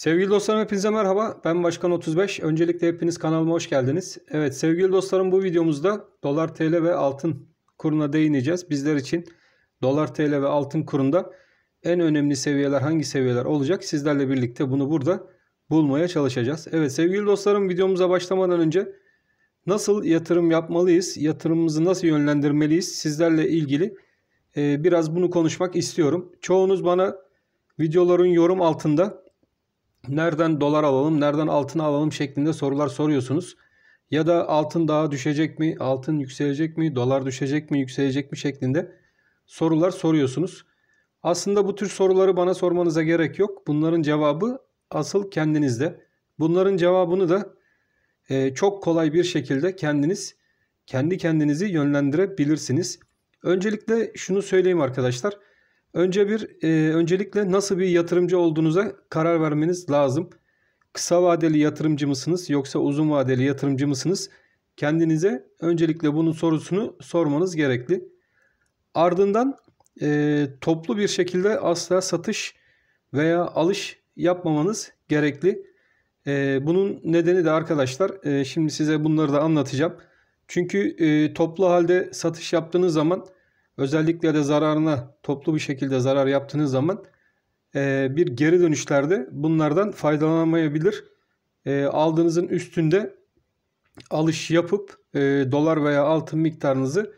Sevgili dostlarım hepinize merhaba. Ben Başkan 35. Öncelikle hepiniz kanalıma hoş geldiniz. Evet sevgili dostlarım bu videomuzda dolar TL ve altın kuruna değineceğiz. Bizler için dolar TL ve altın kurunda en önemli seviyeler hangi seviyeler olacak? Sizlerle birlikte bunu burada bulmaya çalışacağız. Evet sevgili dostlarım videomuza başlamadan önce nasıl yatırım yapmalıyız? Yatırımımızı nasıl yönlendirmeliyiz? Sizlerle ilgili e, biraz bunu konuşmak istiyorum. Çoğunuz bana videoların yorum altında nereden dolar alalım, nereden altın alalım şeklinde sorular soruyorsunuz. Ya da altın daha düşecek mi, altın yükselecek mi, dolar düşecek mi, yükselecek mi şeklinde sorular soruyorsunuz. Aslında bu tür soruları bana sormanıza gerek yok. Bunların cevabı asıl kendinizde. Bunların cevabını da e, çok kolay bir şekilde kendiniz kendi kendinizi yönlendirebilirsiniz. Öncelikle şunu söyleyeyim arkadaşlar. Önce bir e, öncelikle nasıl bir yatırımcı olduğunuza karar vermeniz lazım. Kısa vadeli yatırımcı mısınız yoksa uzun vadeli yatırımcı mısınız? Kendinize öncelikle bunun sorusunu sormanız gerekli. Ardından e, toplu bir şekilde asla satış veya alış yapmamanız gerekli. E, bunun nedeni de arkadaşlar e, şimdi size bunları da anlatacağım. Çünkü e, toplu halde satış yaptığınız zaman özellikle de zararına toplu bir şekilde zarar yaptığınız zaman e, bir geri dönüşlerde bunlardan faydalanamayabilir. E, aldığınızın üstünde alış yapıp e, dolar veya altın miktarınızı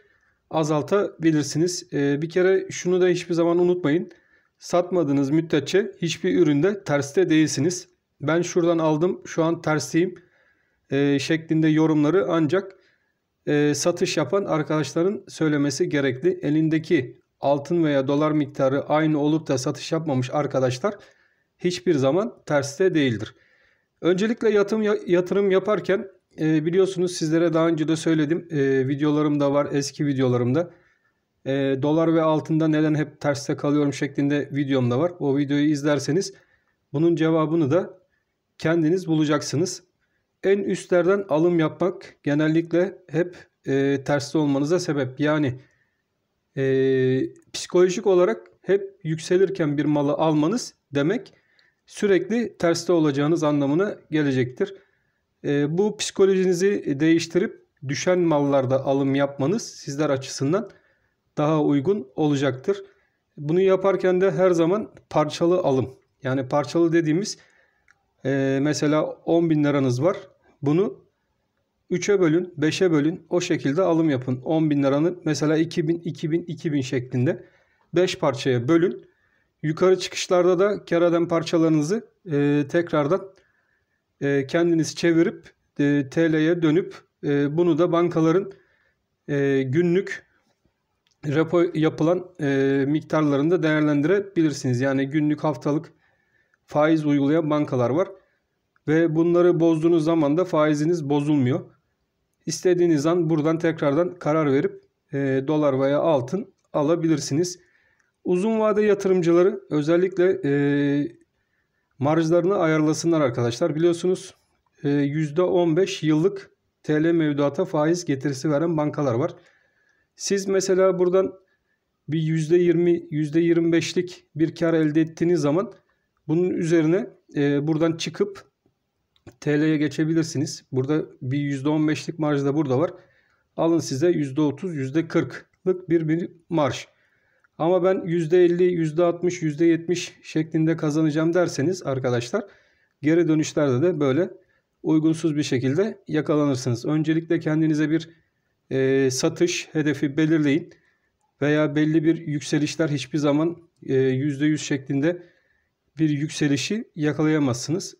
azaltabilirsiniz. E, bir kere şunu da hiçbir zaman unutmayın. Satmadığınız müddetçe hiçbir üründe terste değilsiniz. Ben şuradan aldım şu an tersteyim e, şeklinde yorumları ancak e, satış yapan arkadaşların söylemesi gerekli. Elindeki altın veya dolar miktarı aynı olup da satış yapmamış arkadaşlar hiçbir zaman terste değildir. Öncelikle yatım, yatırım yaparken e, biliyorsunuz sizlere daha önce de söyledim e, videolarımda var eski videolarımda. E, dolar ve altında neden hep terste kalıyorum şeklinde videomda var. O videoyu izlerseniz bunun cevabını da kendiniz bulacaksınız. En üstlerden alım yapmak genellikle hep e, terste olmanıza sebep. Yani e, psikolojik olarak hep yükselirken bir malı almanız demek sürekli terste olacağınız anlamına gelecektir. E, bu psikolojinizi değiştirip düşen mallarda alım yapmanız sizler açısından daha uygun olacaktır. Bunu yaparken de her zaman parçalı alım. Yani parçalı dediğimiz e, mesela 10 bin liranız var. Bunu 3'e bölün, 5'e bölün. O şekilde alım yapın. 10 bin liranı mesela 2000, 2000, 2000 şeklinde 5 parçaya bölün. Yukarı çıkışlarda da kar eden parçalarınızı e, tekrardan e, kendiniz çevirip e, TL'ye dönüp e, bunu da bankaların e, günlük repo yapılan e, miktarlarında değerlendirebilirsiniz. Yani günlük haftalık faiz uygulayan bankalar var. Ve bunları bozduğunuz zaman da faiziniz bozulmuyor. İstediğiniz an buradan tekrardan karar verip e, dolar veya altın alabilirsiniz. Uzun vade yatırımcıları özellikle e, marjlarını ayarlasınlar arkadaşlar. Biliyorsunuz e, %15 yıllık TL mevduata faiz getirisi veren bankalar var. Siz mesela buradan bir %20, %25'lik bir kar elde ettiğiniz zaman bunun üzerine e, buradan çıkıp TL'ye geçebilirsiniz. Burada bir %15'lik marj da burada var. Alın size %30, %40'lık bir, bir marj. Ama ben %50, %60, %70 şeklinde kazanacağım derseniz arkadaşlar geri dönüşlerde de böyle uygunsuz bir şekilde yakalanırsınız. Öncelikle kendinize bir e, satış hedefi belirleyin veya belli bir yükselişler hiçbir zaman e, %100 şeklinde bir yükselişi yakalayamazsınız.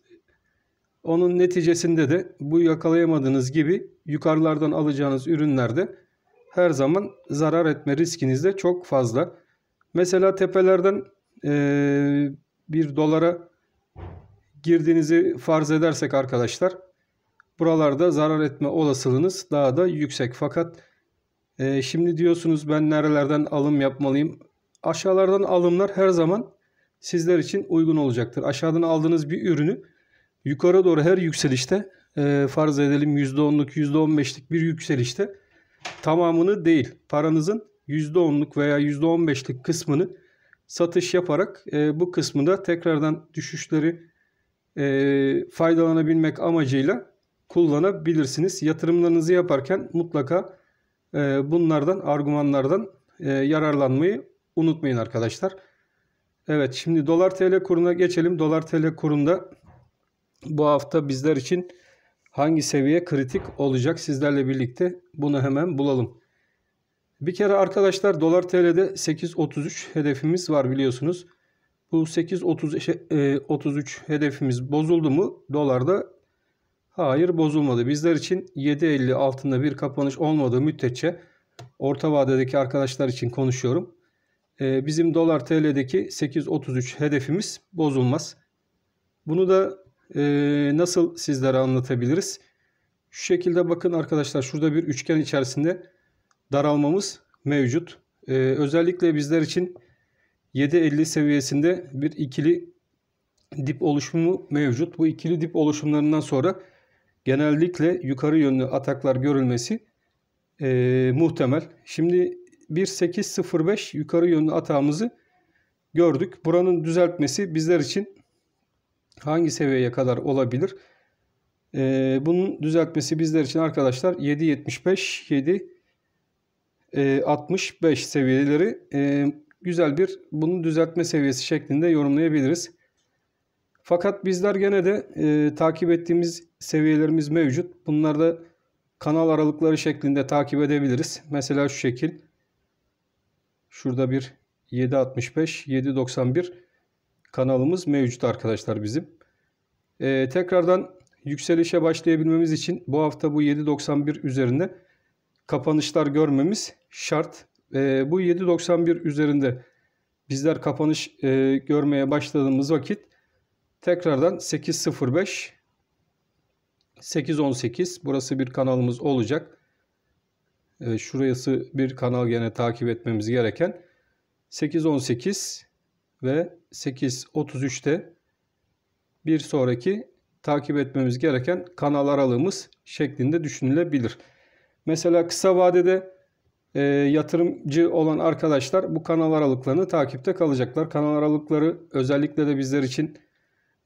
Onun neticesinde de bu yakalayamadığınız gibi yukarılardan alacağınız ürünlerde her zaman zarar etme riskiniz de çok fazla. Mesela tepelerden e, bir dolara girdiğinizi farz edersek arkadaşlar buralarda zarar etme olasılığınız daha da yüksek. Fakat e, şimdi diyorsunuz ben nerelerden alım yapmalıyım? Aşağılardan alımlar her zaman sizler için uygun olacaktır. Aşağıdan aldığınız bir ürünü yukarı doğru her yükselişte e, farz edelim %10'luk %15'lik bir yükselişte tamamını değil paranızın %10'luk veya %15'lik kısmını satış yaparak e, bu kısmında tekrardan düşüşleri e, faydalanabilmek amacıyla kullanabilirsiniz. Yatırımlarınızı yaparken mutlaka e, bunlardan, argümanlardan e, yararlanmayı unutmayın arkadaşlar. Evet şimdi dolar TL kuruna geçelim. Dolar TL kurunda bu hafta bizler için hangi seviye kritik olacak sizlerle birlikte bunu hemen bulalım. Bir kere arkadaşlar dolar TL'de 8.33 hedefimiz var biliyorsunuz. Bu 8.33 e, hedefimiz bozuldu mu dolarda? Hayır bozulmadı. Bizler için 7.50 altında bir kapanış olmadığı müddetçe orta vadedeki arkadaşlar için konuşuyorum. E, bizim dolar TL'deki 8.33 hedefimiz bozulmaz. Bunu da e, nasıl sizlere anlatabiliriz? Şu şekilde bakın arkadaşlar şurada bir üçgen içerisinde daralmamız mevcut. E, özellikle bizler için 7.50 seviyesinde bir ikili dip oluşumu mevcut. Bu ikili dip oluşumlarından sonra genellikle yukarı yönlü ataklar görülmesi e, muhtemel. Şimdi 1.805 yukarı yönlü atağımızı gördük. Buranın düzeltmesi bizler için hangi seviyeye kadar olabilir? E, bunun düzeltmesi bizler için arkadaşlar 7.75, 7 65 seviyeleri e, güzel bir bunu düzeltme seviyesi şeklinde yorumlayabiliriz. Fakat bizler gene de e, takip ettiğimiz seviyelerimiz mevcut. Bunları da kanal aralıkları şeklinde takip edebiliriz. Mesela şu şekil. Şurada bir 7.65, 7.91 kanalımız mevcut arkadaşlar bizim. Ee, tekrardan yükselişe başlayabilmemiz için bu hafta bu 7.91 üzerinde kapanışlar görmemiz şart. Ee, bu 7.91 üzerinde bizler kapanış e, görmeye başladığımız vakit tekrardan 8.05 8.18 burası bir kanalımız olacak. E, şurası bir kanal gene takip etmemiz gereken 8.18 ve 8.33'te bir sonraki takip etmemiz gereken kanal aralığımız şeklinde düşünülebilir. Mesela kısa vadede e, yatırımcı olan arkadaşlar bu kanal aralıklarını takipte kalacaklar. Kanal aralıkları özellikle de bizler için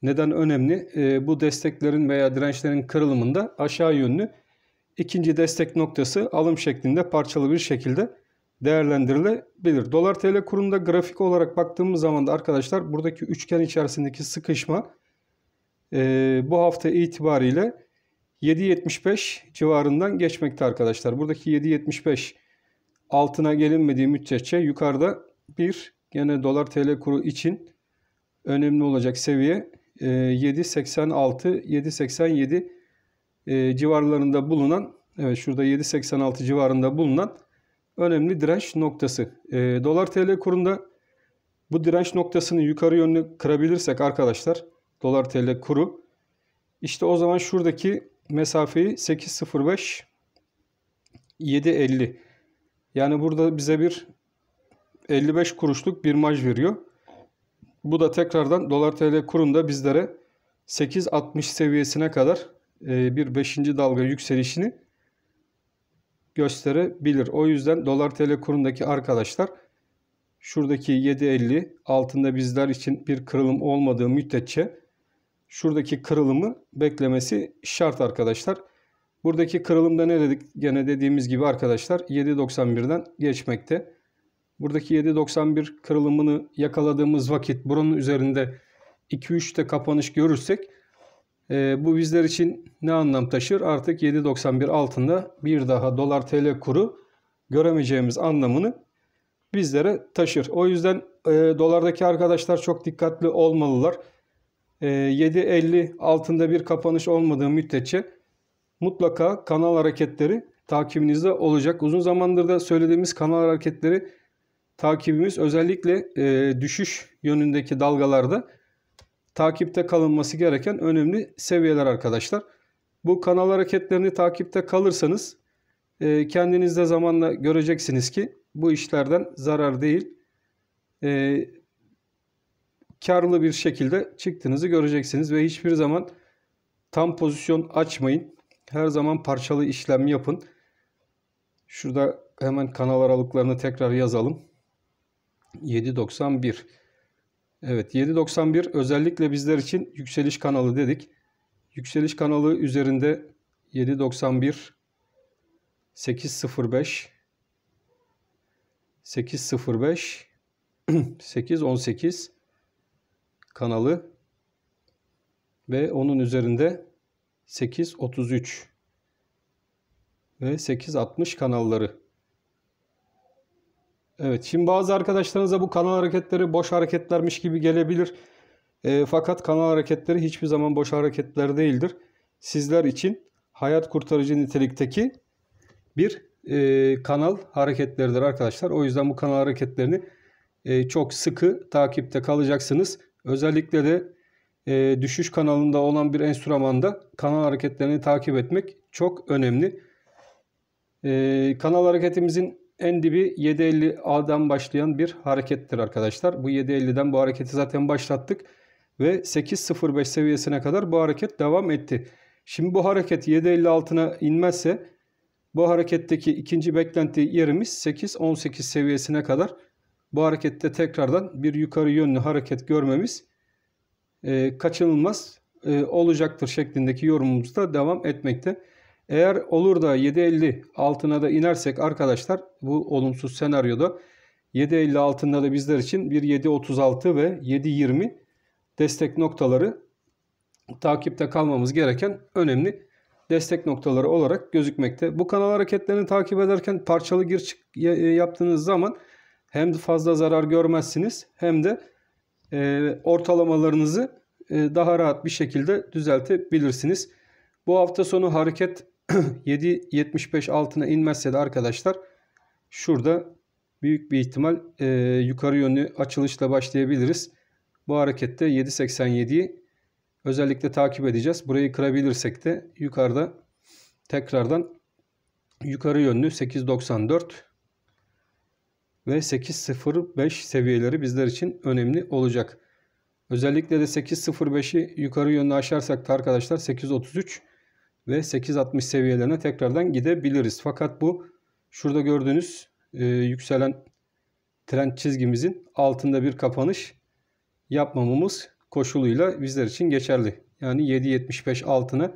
neden önemli? E, bu desteklerin veya dirençlerin kırılımında aşağı yönlü ikinci destek noktası alım şeklinde parçalı bir şekilde değerlendirilebilir. Dolar TL kurunda grafik olarak baktığımız zaman da arkadaşlar buradaki üçgen içerisindeki sıkışma e, bu hafta itibariyle 7.75 civarından geçmekte arkadaşlar. Buradaki 7.75 altına gelinmediği müddetçe yukarıda bir gene dolar TL kuru için önemli olacak seviye 7.86 e, 7.87 e, civarlarında bulunan evet şurada 7.86 civarında bulunan önemli direnç noktası. E, Dolar TL kurunda bu direnç noktasını yukarı yönlü kırabilirsek arkadaşlar Dolar TL kuru işte o zaman şuradaki mesafeyi 8.05 7.50 yani burada bize bir 55 kuruşluk bir marj veriyor. Bu da tekrardan dolar tl kurunda bizlere 8.60 seviyesine kadar e, bir 5. dalga yükselişini gösterebilir. O yüzden dolar tl kurundaki arkadaşlar şuradaki 7.50 altında bizler için bir kırılım olmadığı müddetçe şuradaki kırılımı beklemesi şart arkadaşlar. Buradaki kırılımda ne dedik? Gene dediğimiz gibi arkadaşlar 7.91'den geçmekte. Buradaki 7.91 kırılımını yakaladığımız vakit buranın üzerinde 2-3'te kapanış görürsek e, bu bizler için ne anlam taşır? Artık 7.91 altında bir daha dolar TL kuru göremeyeceğimiz anlamını bizlere taşır. O yüzden e, dolardaki arkadaşlar çok dikkatli olmalılar. E, 7.50 altında bir kapanış olmadığı müddetçe mutlaka kanal hareketleri takibinizde olacak. Uzun zamandır da söylediğimiz kanal hareketleri takibimiz özellikle e, düşüş yönündeki dalgalarda takipte kalınması gereken önemli seviyeler arkadaşlar. Bu kanal hareketlerini takipte kalırsanız e, kendiniz de zamanla göreceksiniz ki bu işlerden zarar değil e, karlı bir şekilde çıktığınızı göreceksiniz ve hiçbir zaman tam pozisyon açmayın. Her zaman parçalı işlem yapın. Şurada hemen kanal aralıklarını tekrar yazalım. 791 Evet 791 özellikle bizler için yükseliş kanalı dedik. Yükseliş kanalı üzerinde 791 805 805 818 kanalı ve onun üzerinde 833 ve 860 kanalları Evet şimdi bazı arkadaşlarınıza bu kanal hareketleri boş hareketlermiş gibi gelebilir. E, fakat kanal hareketleri hiçbir zaman boş hareketler değildir. Sizler için hayat kurtarıcı nitelikteki bir e, kanal hareketleridir arkadaşlar. O yüzden bu kanal hareketlerini e, çok sıkı takipte kalacaksınız. Özellikle de e, düşüş kanalında olan bir enstrümanda kanal hareketlerini takip etmek çok önemli. E, kanal hareketimizin en dibi 7.50A'dan başlayan bir harekettir arkadaşlar. Bu 7.50'den bu hareketi zaten başlattık. Ve 8.05 seviyesine kadar bu hareket devam etti. Şimdi bu hareket 7.50 altına inmezse bu hareketteki ikinci beklenti yerimiz 8.18 seviyesine kadar bu harekette tekrardan bir yukarı yönlü hareket görmemiz e, kaçınılmaz e, olacaktır şeklindeki yorumumuzda devam etmekte. Eğer olur da 7.50 altına da inersek arkadaşlar bu olumsuz senaryoda 7.50 altında da bizler için bir 7.36 ve 7.20 destek noktaları takipte kalmamız gereken önemli destek noktaları olarak gözükmekte. Bu kanal hareketlerini takip ederken parçalı gir çık e, yaptığınız zaman hem fazla zarar görmezsiniz hem de e, ortalamalarınızı e, daha rahat bir şekilde düzeltebilirsiniz. Bu hafta sonu hareket 7.75 altına inmezse de arkadaşlar şurada büyük bir ihtimal e, yukarı yönlü açılışla başlayabiliriz. Bu harekette 7.87'yi özellikle takip edeceğiz. Burayı kırabilirsek de yukarıda tekrardan yukarı yönlü 8.94 ve 8.05 seviyeleri bizler için önemli olacak. Özellikle de 8.05'i yukarı yönlü aşarsak da arkadaşlar 8.33 ve 8.60 seviyelerine tekrardan gidebiliriz. Fakat bu şurada gördüğünüz e, yükselen trend çizgimizin altında bir kapanış yapmamamız koşuluyla bizler için geçerli. Yani 7.75 altına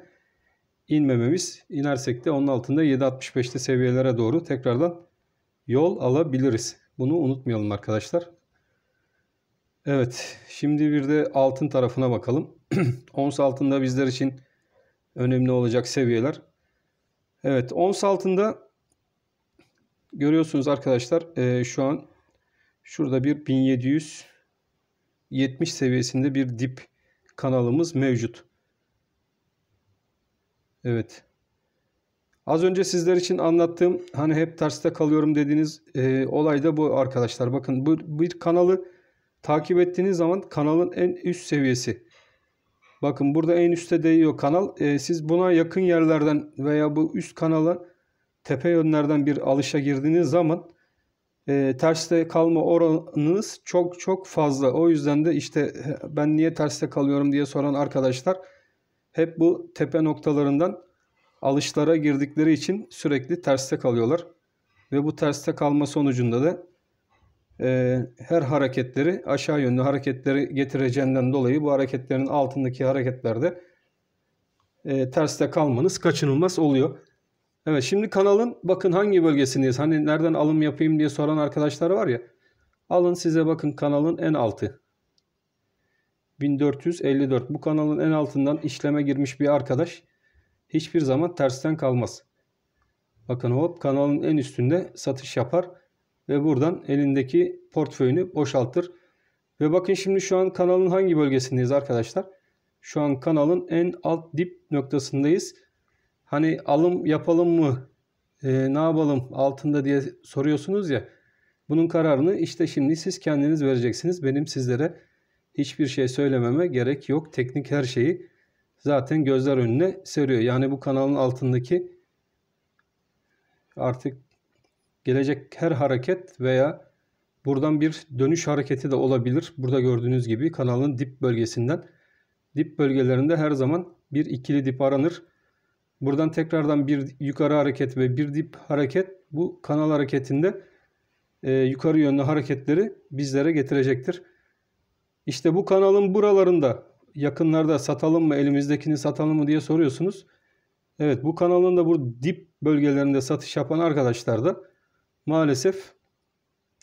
inmememiz, inersek de onun altında 7.65'te seviyelere doğru tekrardan yol alabiliriz. Bunu unutmayalım arkadaşlar. Evet, şimdi bir de altın tarafına bakalım. Ons altında bizler için önemli olacak seviyeler. Evet ons altında görüyorsunuz arkadaşlar e, şu an şurada bir 1770 seviyesinde bir dip kanalımız mevcut. Evet. Az önce sizler için anlattığım hani hep terste kalıyorum dediğiniz e, olay da bu arkadaşlar. Bakın bu bir kanalı takip ettiğiniz zaman kanalın en üst seviyesi Bakın burada en üstte değiyor kanal. E, siz buna yakın yerlerden veya bu üst kanala tepe yönlerden bir alışa girdiğiniz zaman e, terste kalma oranınız çok çok fazla. O yüzden de işte ben niye terste kalıyorum diye soran arkadaşlar hep bu tepe noktalarından alışlara girdikleri için sürekli terste kalıyorlar. Ve bu terste kalma sonucunda da ee, her hareketleri aşağı yönlü hareketleri getireceğinden dolayı bu hareketlerin altındaki hareketlerde e, terste kalmanız kaçınılmaz oluyor. Evet şimdi kanalın bakın hangi bölgesindeyiz? Hani nereden alım yapayım diye soran arkadaşlar var ya. Alın size bakın kanalın en altı. 1454. Bu kanalın en altından işleme girmiş bir arkadaş hiçbir zaman tersten kalmaz. Bakın hop kanalın en üstünde satış yapar ve buradan elindeki portföyünü boşaltır. Ve bakın şimdi şu an kanalın hangi bölgesindeyiz arkadaşlar? Şu an kanalın en alt dip noktasındayız. Hani alım yapalım mı? E, ne yapalım altında diye soruyorsunuz ya. Bunun kararını işte şimdi siz kendiniz vereceksiniz. Benim sizlere hiçbir şey söylememe gerek yok. Teknik her şeyi zaten gözler önüne seriyor. Yani bu kanalın altındaki artık Gelecek her hareket veya buradan bir dönüş hareketi de olabilir. Burada gördüğünüz gibi kanalın dip bölgesinden dip bölgelerinde her zaman bir ikili dip aranır. Buradan tekrardan bir yukarı hareket ve bir dip hareket bu kanal hareketinde e, yukarı yönlü hareketleri bizlere getirecektir. İşte bu kanalın buralarında yakınlarda satalım mı elimizdekini satalım mı diye soruyorsunuz. Evet bu kanalın da bu dip bölgelerinde satış yapan arkadaşlar da maalesef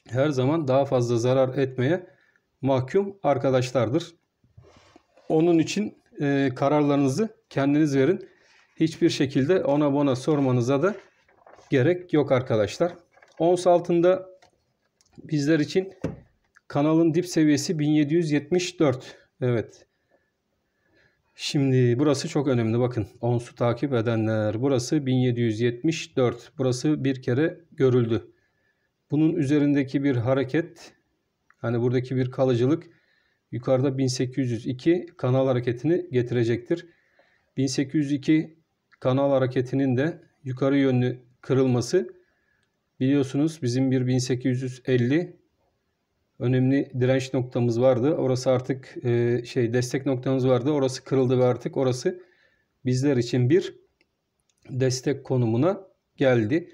her zaman daha fazla zarar etmeye mahkum arkadaşlardır. Onun için e, kararlarınızı kendiniz verin. Hiçbir şekilde ona bana sormanıza da gerek yok arkadaşlar. Ons altında bizler için kanalın dip seviyesi 1774. Evet Şimdi burası çok önemli bakın. Onsu takip edenler. Burası 1774. Burası bir kere görüldü. Bunun üzerindeki bir hareket hani buradaki bir kalıcılık yukarıda 1802 kanal hareketini getirecektir. 1802 kanal hareketinin de yukarı yönlü kırılması biliyorsunuz bizim bir 1850 önemli direnç noktamız vardı. Orası artık e, şey destek noktamız vardı. Orası kırıldı ve artık orası bizler için bir destek konumuna geldi.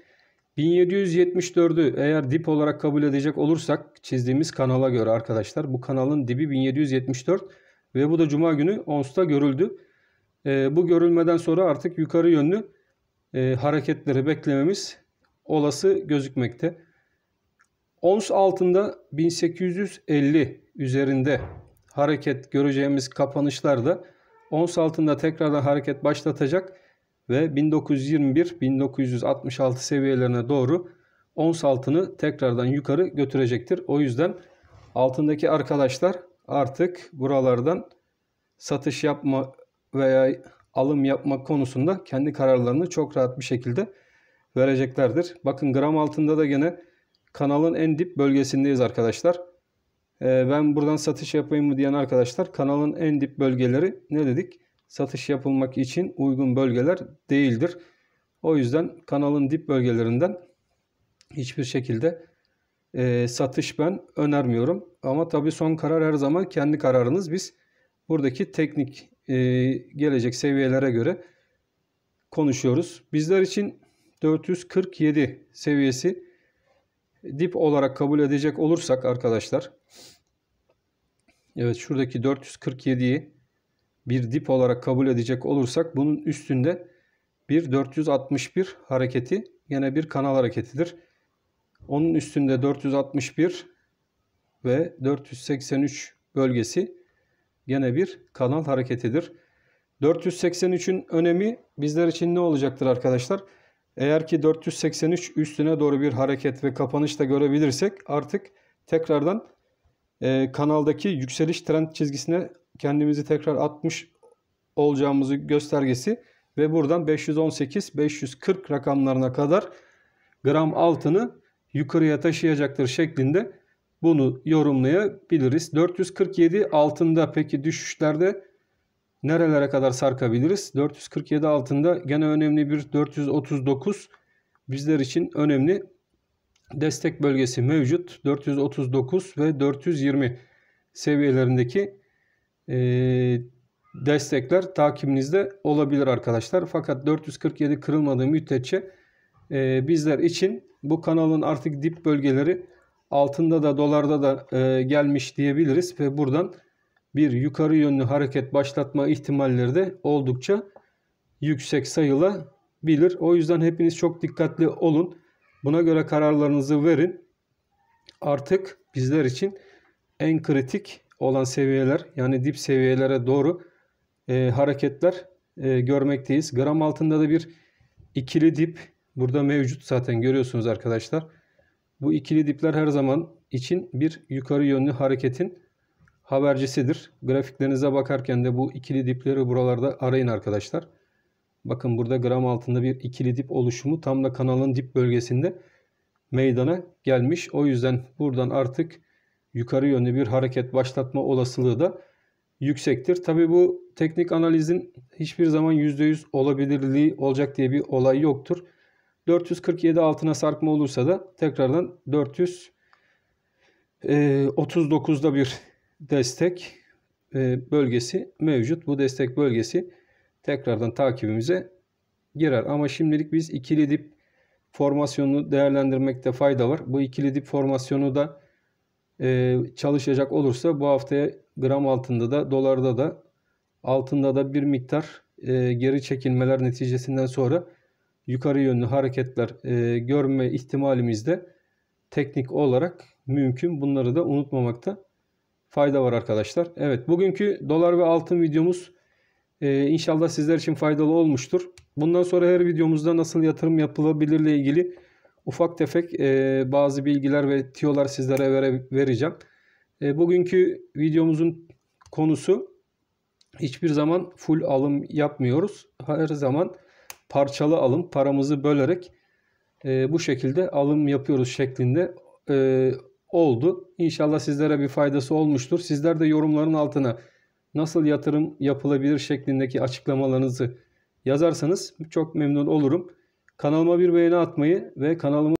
1774'ü eğer dip olarak kabul edecek olursak çizdiğimiz kanala göre arkadaşlar bu kanalın dibi 1774 ve bu da cuma günü ONS'ta görüldü. E, bu görülmeden sonra artık yukarı yönlü e, hareketleri beklememiz olası gözükmekte. Ons altında 1850 üzerinde hareket göreceğimiz kapanışlar kapanışlarda ons altında tekrardan hareket başlatacak ve 1921-1966 seviyelerine doğru ons altını tekrardan yukarı götürecektir. O yüzden altındaki arkadaşlar artık buralardan satış yapma veya alım yapma konusunda kendi kararlarını çok rahat bir şekilde vereceklerdir. Bakın gram altında da gene kanalın en dip bölgesindeyiz arkadaşlar. E, ben buradan satış yapayım mı diyen arkadaşlar kanalın en dip bölgeleri ne dedik? Satış yapılmak için uygun bölgeler değildir. O yüzden kanalın dip bölgelerinden hiçbir şekilde e, satış ben önermiyorum. Ama tabii son karar her zaman kendi kararınız. Biz buradaki teknik e, gelecek seviyelere göre konuşuyoruz. Bizler için 447 seviyesi dip olarak kabul edecek olursak arkadaşlar evet şuradaki 447'yi bir dip olarak kabul edecek olursak bunun üstünde bir 461 hareketi yine bir kanal hareketidir. Onun üstünde 461 ve 483 bölgesi gene bir kanal hareketidir. 483'ün önemi bizler için ne olacaktır arkadaşlar? Eğer ki 483 üstüne doğru bir hareket ve kapanış da görebilirsek artık tekrardan e, kanaldaki yükseliş trend çizgisine kendimizi tekrar atmış olacağımızı göstergesi ve buradan 518-540 rakamlarına kadar gram altını yukarıya taşıyacaktır şeklinde bunu yorumlayabiliriz. 447 altında peki düşüşlerde nerelere kadar sarkabiliriz? 447 altında gene önemli bir 439 bizler için önemli destek bölgesi mevcut. 439 ve 420 seviyelerindeki e, destekler takibinizde olabilir arkadaşlar. Fakat 447 kırılmadığı müddetçe e, bizler için bu kanalın artık dip bölgeleri altında da dolarda da e, gelmiş diyebiliriz ve buradan bir yukarı yönlü hareket başlatma ihtimalleri de oldukça yüksek sayılabilir. O yüzden hepiniz çok dikkatli olun. Buna göre kararlarınızı verin. Artık bizler için en kritik olan seviyeler yani dip seviyelere doğru e, hareketler e, görmekteyiz. Gram altında da bir ikili dip burada mevcut zaten görüyorsunuz arkadaşlar. Bu ikili dipler her zaman için bir yukarı yönlü hareketin habercisidir. Grafiklerinize bakarken de bu ikili dipleri buralarda arayın arkadaşlar. Bakın burada gram altında bir ikili dip oluşumu tam da kanalın dip bölgesinde meydana gelmiş. O yüzden buradan artık yukarı yönlü bir hareket başlatma olasılığı da yüksektir. Tabi bu teknik analizin hiçbir zaman %100 olabilirliği olacak diye bir olay yoktur. 447 altına sarkma olursa da tekrardan 439'da e, bir destek e, bölgesi mevcut. Bu destek bölgesi tekrardan takibimize girer. Ama şimdilik biz ikili dip formasyonunu değerlendirmekte fayda var. Bu ikili dip formasyonu da e, çalışacak olursa bu haftaya gram altında da dolarda da altında da bir miktar e, geri çekilmeler neticesinden sonra yukarı yönlü hareketler görme ihtimalimiz de teknik olarak mümkün. Bunları da unutmamakta fayda var arkadaşlar. Evet bugünkü dolar ve altın videomuz e, inşallah sizler için faydalı olmuştur. Bundan sonra her videomuzda nasıl yatırım yapılabilirle ilgili ufak tefek e, bazı bilgiler ve tiyolar sizlere vere, vereceğim. E, bugünkü videomuzun konusu hiçbir zaman full alım yapmıyoruz. Her zaman parçalı alım paramızı bölerek e, bu şekilde alım yapıyoruz şeklinde e, oldu. İnşallah sizlere bir faydası olmuştur. Sizler de yorumların altına nasıl yatırım yapılabilir şeklindeki açıklamalarınızı yazarsanız çok memnun olurum. Kanalıma bir beğeni atmayı ve kanalımı